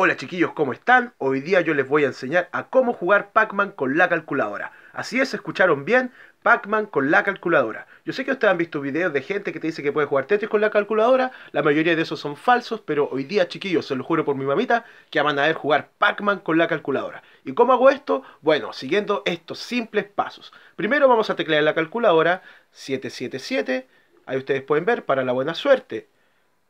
Hola chiquillos, ¿cómo están? Hoy día yo les voy a enseñar a cómo jugar Pac-Man con la calculadora. Así es, escucharon bien, Pac-Man con la calculadora. Yo sé que ustedes han visto videos de gente que te dice que puede jugar Tetris con la calculadora, la mayoría de esos son falsos, pero hoy día chiquillos, se lo juro por mi mamita, que van a ver jugar Pac-Man con la calculadora. ¿Y cómo hago esto? Bueno, siguiendo estos simples pasos. Primero vamos a teclear la calculadora 777, ahí ustedes pueden ver, para la buena suerte.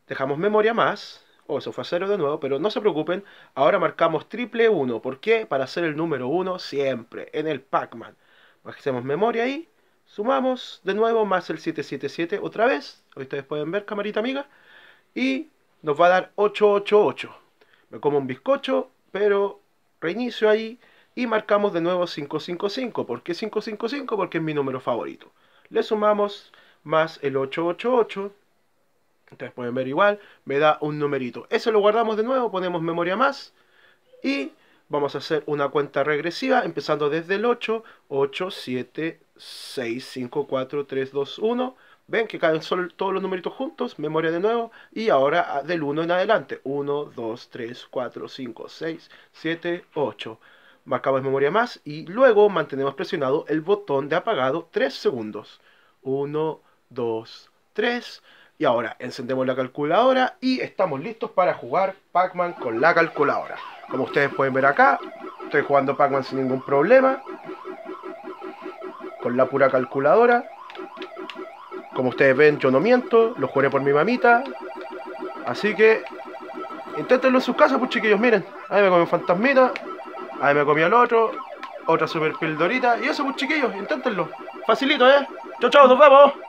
Dejamos memoria más, o eso fue a cero de nuevo, pero no se preocupen. Ahora marcamos triple 1. ¿Por qué? Para hacer el número 1 siempre en el Pac-Man. Bajemos memoria ahí. Sumamos de nuevo más el 777 otra vez. Ustedes pueden ver, camarita amiga. Y nos va a dar 888. Me como un bizcocho, pero reinicio ahí. Y marcamos de nuevo 555. ¿Por qué 555? Porque es mi número favorito. Le sumamos más el 888 entonces pueden ver igual, me da un numerito. Eso lo guardamos de nuevo, ponemos memoria más y vamos a hacer una cuenta regresiva empezando desde el 8, 8, 7, 6, 5, 4, 3, 2, 1. Ven que caen todos los numeritos juntos, memoria de nuevo, y ahora ah, del 1 en adelante. 1, 2, 3, 4, 5, 6, 7, 8. Marcamos memoria más y luego mantenemos presionado el botón de apagado 3 segundos. 1, 2, 3. Y ahora encendemos la calculadora y estamos listos para jugar Pac-Man con la calculadora. Como ustedes pueden ver acá, estoy jugando Pac-Man sin ningún problema. Con la pura calculadora. Como ustedes ven, yo no miento, lo juré por mi mamita. Así que inténtenlo en sus casas, pues chiquillos, miren. Ahí me comí un fantasmita, ahí me comí el otro, otra super pildorita. Y eso, pues chiquillos, inténtenlo. Facilito, ¿eh? Chao, chao, nos vemos.